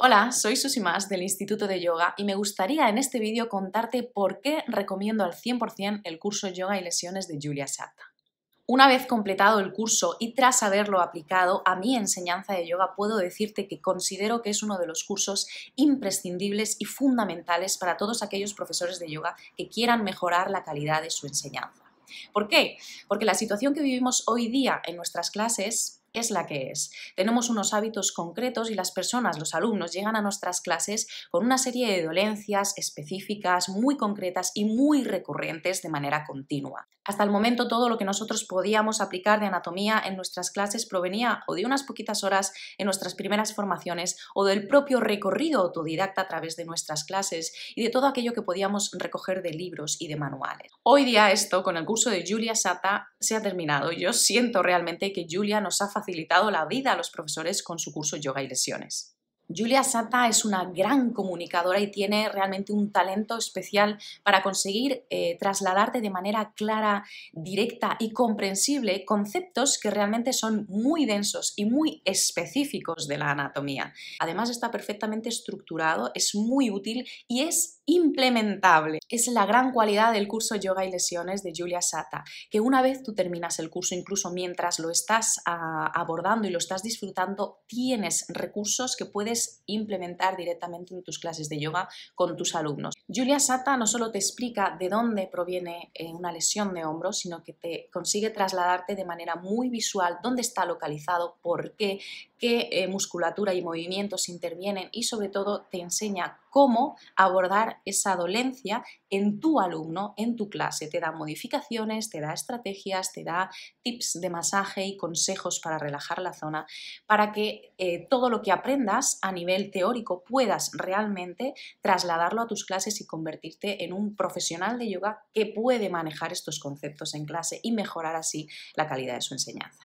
Hola, soy Susi Mas del Instituto de Yoga y me gustaría en este vídeo contarte por qué recomiendo al 100% el curso Yoga y Lesiones de Julia Satta. Una vez completado el curso y tras haberlo aplicado a mi enseñanza de yoga, puedo decirte que considero que es uno de los cursos imprescindibles y fundamentales para todos aquellos profesores de yoga que quieran mejorar la calidad de su enseñanza. ¿Por qué? Porque la situación que vivimos hoy día en nuestras clases es la que es. Tenemos unos hábitos concretos y las personas, los alumnos, llegan a nuestras clases con una serie de dolencias específicas, muy concretas y muy recurrentes de manera continua. Hasta el momento todo lo que nosotros podíamos aplicar de anatomía en nuestras clases provenía o de unas poquitas horas en nuestras primeras formaciones o del propio recorrido autodidacta a través de nuestras clases y de todo aquello que podíamos recoger de libros y de manuales. Hoy día esto, con el curso de Julia Sata, se ha terminado. Yo siento realmente que Julia nos ha facilitado la vida a los profesores con su curso Yoga y Lesiones. Julia Sata es una gran comunicadora y tiene realmente un talento especial para conseguir eh, trasladarte de manera clara, directa y comprensible conceptos que realmente son muy densos y muy específicos de la anatomía. Además está perfectamente estructurado, es muy útil y es implementable. Es la gran cualidad del curso Yoga y Lesiones de Julia Sata, que una vez tú terminas el curso, incluso mientras lo estás ah, abordando y lo estás disfrutando, tienes recursos que puedes implementar directamente en tus clases de yoga con tus alumnos. Julia Sata no solo te explica de dónde proviene eh, una lesión de hombro, sino que te consigue trasladarte de manera muy visual dónde está localizado, por qué, qué eh, musculatura y movimientos intervienen y sobre todo te enseña cómo abordar esa dolencia en tu alumno, en tu clase. Te da modificaciones, te da estrategias, te da tips de masaje y consejos para relajar la zona, para que eh, todo lo que aprendas a nivel teórico puedas realmente trasladarlo a tus clases y convertirte en un profesional de yoga que puede manejar estos conceptos en clase y mejorar así la calidad de su enseñanza.